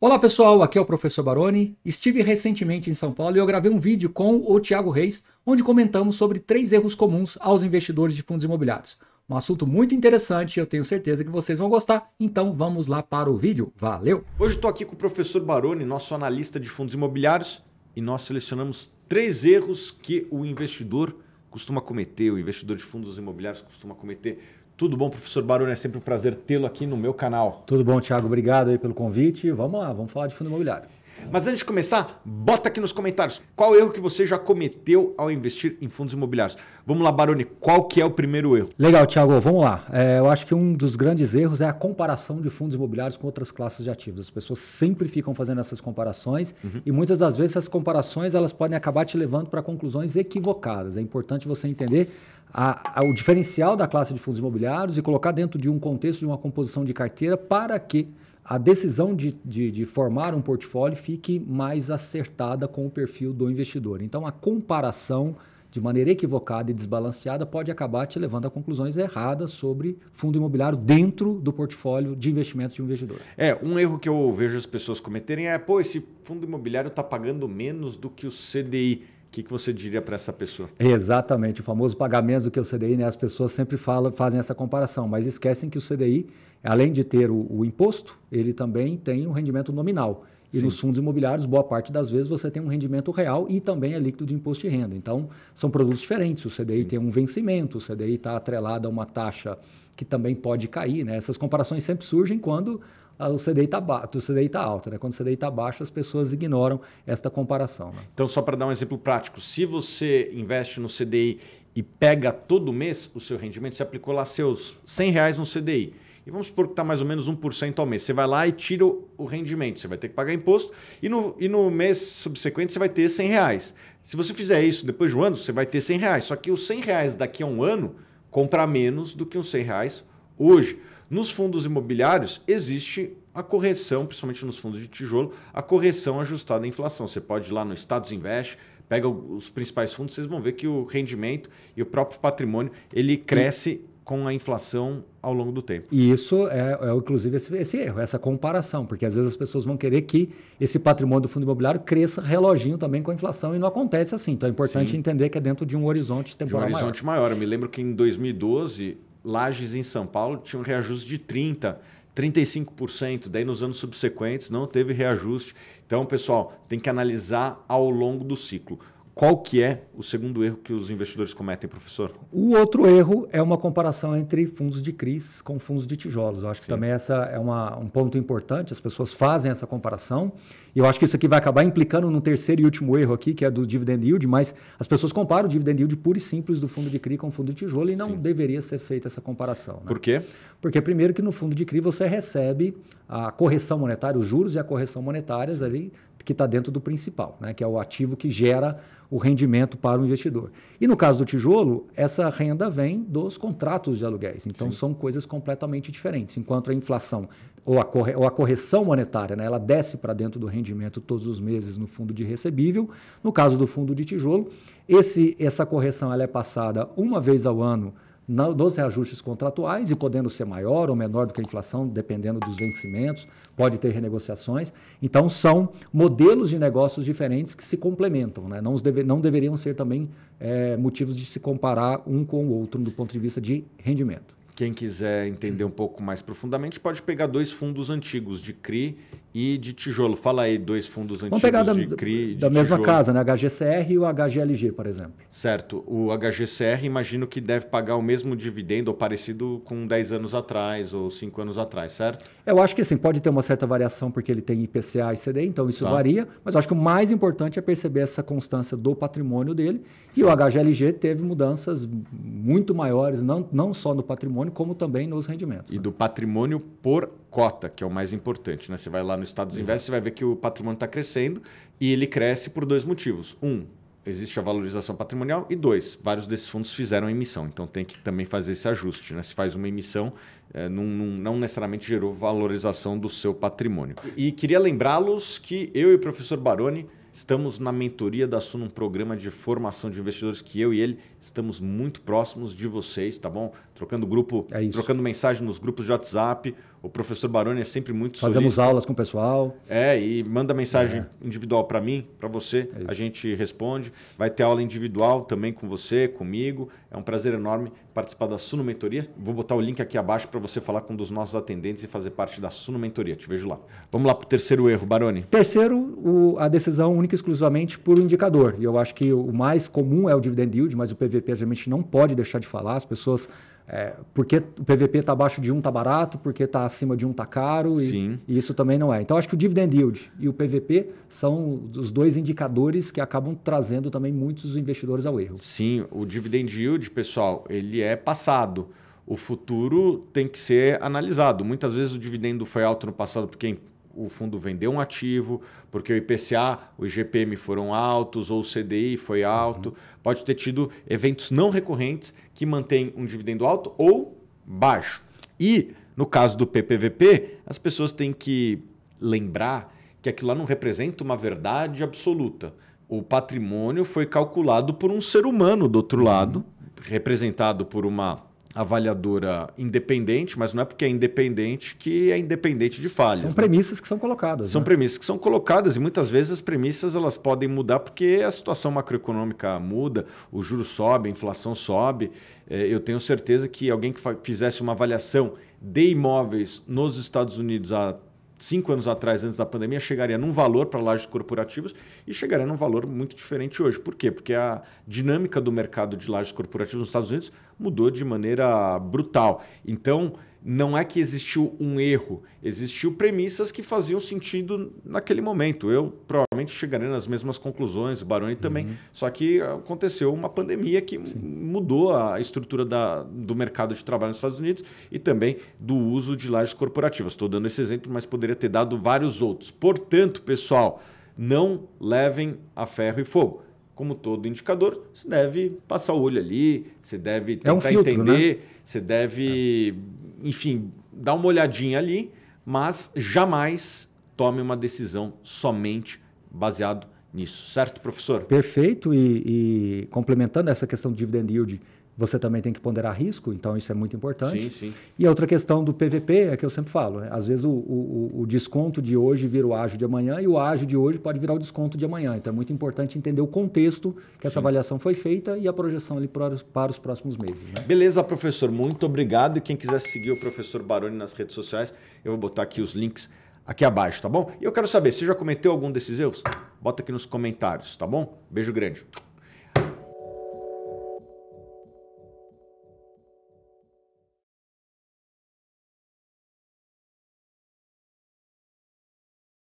Olá pessoal, aqui é o professor Baroni. Estive recentemente em São Paulo e eu gravei um vídeo com o Thiago Reis, onde comentamos sobre três erros comuns aos investidores de fundos imobiliários. Um assunto muito interessante e eu tenho certeza que vocês vão gostar, então vamos lá para o vídeo. Valeu! Hoje estou aqui com o professor Baroni, nosso analista de fundos imobiliários, e nós selecionamos três erros que o investidor costuma cometer, o investidor de fundos imobiliários costuma cometer. Tudo bom, professor Baroni? É sempre um prazer tê-lo aqui no meu canal. Tudo bom, Thiago. Obrigado aí pelo convite. Vamos lá, vamos falar de fundo imobiliário. Mas antes de começar, bota aqui nos comentários qual erro que você já cometeu ao investir em fundos imobiliários. Vamos lá, Baroni, qual que é o primeiro erro? Legal, Thiago, vamos lá. É, eu acho que um dos grandes erros é a comparação de fundos imobiliários com outras classes de ativos. As pessoas sempre ficam fazendo essas comparações uhum. e muitas das vezes essas comparações elas podem acabar te levando para conclusões equivocadas. É importante você entender a, a, o diferencial da classe de fundos imobiliários e colocar dentro de um contexto de uma composição de carteira para que a decisão de, de, de, formar um portfólio fique mais acertada com o perfil do investidor. Então, a comparação de maneira equivocada e desbalanceada pode acabar te levando a conclusões erradas sobre fundo imobiliário dentro do portfólio de investimentos de um investidor. É, um erro que eu vejo as pessoas cometerem é, pô, esse fundo imobiliário está pagando menos do que o CDI. O que, que você diria para essa pessoa? Exatamente, o famoso pagamento do que o CDI, né? As pessoas sempre falam, fazem essa comparação, mas esquecem que o CDI, além de ter o, o imposto, ele também tem um rendimento nominal. E Sim. nos fundos imobiliários, boa parte das vezes, você tem um rendimento real e também é líquido de imposto de renda. Então, são produtos diferentes. O CDI Sim. tem um vencimento, o CDI está atrelado a uma taxa que também pode cair. Né? Essas comparações sempre surgem quando ah, o CDI está do CDI está alto, né? Quando o CDI está baixo, as pessoas ignoram esta comparação. Né? Então, só para dar um exemplo prático, se você investe no CDI e pega todo mês o seu rendimento, você aplicou lá seus 100 reais no CDI. E vamos supor que está mais ou menos 1% ao mês. Você vai lá e tira o rendimento. Você vai ter que pagar imposto. E no, e no mês subsequente você vai ter 100 reais. Se você fizer isso depois de um ano, você vai ter 100 reais. Só que os 100 reais daqui a um ano compra menos do que os 100 reais hoje. Nos fundos imobiliários, existe a correção, principalmente nos fundos de tijolo, a correção ajustada à inflação. Você pode ir lá no Estados Invest, pega os principais fundos, vocês vão ver que o rendimento e o próprio patrimônio ele cresce e... com a inflação ao longo do tempo. E isso é, é inclusive, esse, esse, erro, essa comparação, porque às vezes as pessoas vão querer que esse patrimônio do fundo imobiliário cresça reloginho também com a inflação e não acontece assim. Então é importante Sim. entender que é dentro de um horizonte temporal maior. um horizonte maior. maior. Eu me lembro que em 2012 Lages em São Paulo tinha um reajuste de 30%, 35%. Daí nos anos subsequentes não teve reajuste. Então, pessoal, tem que analisar ao longo do ciclo. Qual que é o segundo erro que os investidores cometem, professor? O outro erro é uma comparação entre fundos de CRIs com fundos de tijolos. Eu acho que Sim. também essa é uma, um ponto importante, as pessoas fazem essa comparação. E eu acho que isso aqui vai acabar implicando no terceiro e último erro aqui, que é do dividend yield, mas as pessoas comparam o dividend yield puro e simples do fundo de CRI com o fundo de tijolo e não Sim. deveria ser feita essa comparação. Né? Por quê? Porque primeiro que no fundo de CRI você recebe a correção monetária, os juros e a correção monetárias ali que está dentro do principal, né, que é o ativo que gera o rendimento para o investidor. E no caso do tijolo, essa renda vem dos contratos de aluguéis. Então, Sim. são coisas completamente diferentes. Enquanto a inflação ou a, corre, ou a correção monetária né, ela desce para dentro do rendimento todos os meses no fundo de recebível, no caso do fundo de tijolo, esse, essa correção ela é passada uma vez ao ano nos reajustes contratuais e podendo ser maior ou menor do que a inflação, dependendo dos vencimentos, pode ter renegociações. Então, são modelos de negócios diferentes que se complementam, né? não, deve, não deveriam ser também é, motivos de se comparar um com o outro do ponto de vista de rendimento. Quem quiser entender hum. um pouco mais profundamente pode pegar dois fundos antigos de CRI e de tijolo. Fala aí dois fundos antigos pegar da, de CRI e da mesma tijolo. casa, né? HGCR e o HGLG, por exemplo. Certo. O HGCR imagino que deve pagar o mesmo dividendo ou parecido com 10 anos atrás ou 5 anos atrás, certo? Eu acho que sim, pode ter uma certa variação porque ele tem IPCA e CD, então isso tá. varia, mas acho que o mais importante é perceber essa constância do patrimônio dele. E o HGLG teve mudanças muito maiores, não, não só no patrimônio, patrimônio, como também nos rendimentos. E né? do patrimônio por cota, que é o mais importante. Né? Você vai lá no Estados Exato. Invest, você vai ver que o patrimônio está crescendo e ele cresce por dois motivos. Um, existe a valorização patrimonial e dois, vários desses fundos fizeram emissão, então tem que também fazer esse ajuste. Né? Se faz uma emissão, é, não, não, necessariamente gerou valorização do seu patrimônio. E queria lembrá-los que eu e o professor Baroni estamos na mentoria da Suno, um programa de formação de investidores que eu e ele estamos muito próximos de vocês, tá bom? trocando grupo, é trocando mensagem nos grupos de WhatsApp. O professor Baroni é sempre muito Fazemos solista. aulas com o pessoal. É, e manda mensagem é. individual para mim, para você, é a gente responde. Vai ter aula individual também com você, comigo. É um prazer enorme participar da Suno Mentoria. Vou botar o link aqui abaixo para você falar com um dos nossos atendentes e fazer parte da Suno Mentoria. Te vejo lá. Vamos lá para o terceiro erro, Baroni. Terceiro, o, a decisão única e exclusivamente por um indicador. E eu acho que o mais comum é o dividend yield, mas o PVP a gente não pode deixar de falar. As pessoas é, porque o PVP está abaixo de um está barato, porque está acima de um está caro, e, e, isso também não é. Então, acho que o dividend yield e o PVP são os dois indicadores que acabam trazendo também muitos investidores ao erro. Sim, o dividend yield, pessoal, ele é passado. O futuro tem que ser analisado. Muitas vezes o dividendo foi alto no passado porque o fundo vendeu um ativo, porque o IPCA, o IGPM foram altos, ou o CDI foi alto. Uhum. Pode ter tido eventos não recorrentes que mantêm um dividendo alto ou baixo. E, no caso do PPVP, as pessoas têm que lembrar que aquilo lá não representa uma verdade absoluta. O patrimônio foi calculado por um ser humano do outro uhum. lado, representado por uma avaliadora independente, mas não é porque é independente que é independente de falhas. São né? premissas que são colocadas. São né? premissas que são colocadas e muitas vezes as premissas elas podem mudar porque a situação macroeconômica muda, o juro sobe, a inflação sobe. Eh, eu tenho certeza que alguém que fizesse uma avaliação de imóveis nos Estados Unidos há cinco anos atrás, antes da pandemia, chegaria num valor para lajes corporativas e chegaria num valor muito diferente hoje. Por quê? Porque a dinâmica do mercado de lajes corporativas nos Estados Unidos mudou de maneira brutal. Então, não é que existiu um erro, existiu premissas que faziam sentido naquele momento. Eu provavelmente chegaria nas mesmas conclusões, o Baroni também, uhum. só que aconteceu uma pandemia que Sim. mudou a estrutura da, do mercado de trabalho nos Estados Unidos e também do uso de lajes corporativas. Estou dando esse exemplo, mas poderia ter dado vários outros. Portanto, pessoal, não levem a ferro e fogo como todo indicador, você deve passar o olho ali, você deve tentar é um filtro, né? entender, né? deve, é. enfim, dar uma olhadinha ali, mas jamais tome uma decisão somente baseado nisso, certo, professor? Perfeito, e, e complementando essa questão do dividend yield, você também tem que ponderar risco, então isso é muito importante. Sim, sim. E a outra questão do PVP é que eu sempre falo, né? às vezes o, o, o, desconto de hoje vira o ágio de amanhã e o ágio de hoje pode virar o desconto de amanhã. Então é muito importante entender o contexto que essa sim. avaliação foi feita e a projeção ali para os, para os próximos meses. Né? Beleza, professor, muito obrigado. E quem quiser seguir o professor Baroni nas redes sociais, eu vou botar aqui os links aqui abaixo, tá bom? E eu quero saber, você já cometeu algum desses erros? Bota aqui nos comentários, tá bom? Beijo grande.